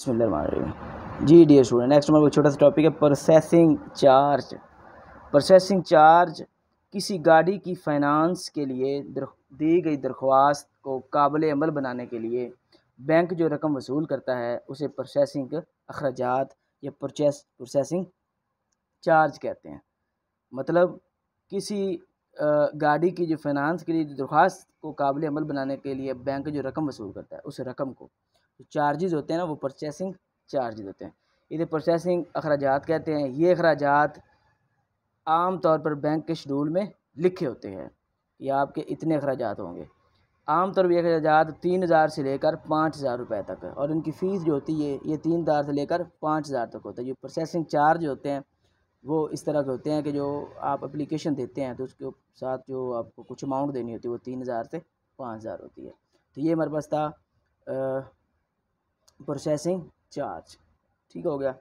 बिस्मिल्लाह जी डी student next number छोटा सा टॉपिक है प्रोसेसिंग चार्ज प्रोसेसिंग चार्ज किसी गाड़ी की फाइनेंस के लिए दी गई दरख्वास्त को काबिल अमल बनाने के लिए बैंक जो रकम वसूल करता है उसे प्रोसेसिंग अखराज या प्रोसेस प्रोसेसिंग चार्ज कहते हैं मतलब किसी गाड़ी की जो फाइनेंस के लिए दरख्वास्त को काबिल अमल बनाने के लिए बैंक जो रकम वसूल करता है उस रकम को जो चार्जेज़ होते हैं ना वो परचेसिंग चार्जेज़ होते हैं इधर प्रोसेसिंग अखराज कहते हैं ये अखराज आम तौर पर बैंक के शेड्यूल में लिखे होते हैं कि आपके इतने अखराज होंगे आम तौर पर ये अखराज तीन हज़ार से लेकर पाँच हज़ार रुपये तक है और इनकी फ़ीस जो होती है ये तीन हज़ार से लेकर पाँच हज़ार तक होता है जो प्रोसेसिंग चार्ज होते हैं वो इस तरह के होते हैं कि जो आप अप्लीकेशन देते हैं तो उसके साथ जो आपको कुछ अमाउंट देनी होती है वो तीन हज़ार से पाँच हज़ार होती है तो ये हमारे पास था प्रोसेसिंग चार्ज ठीक हो गया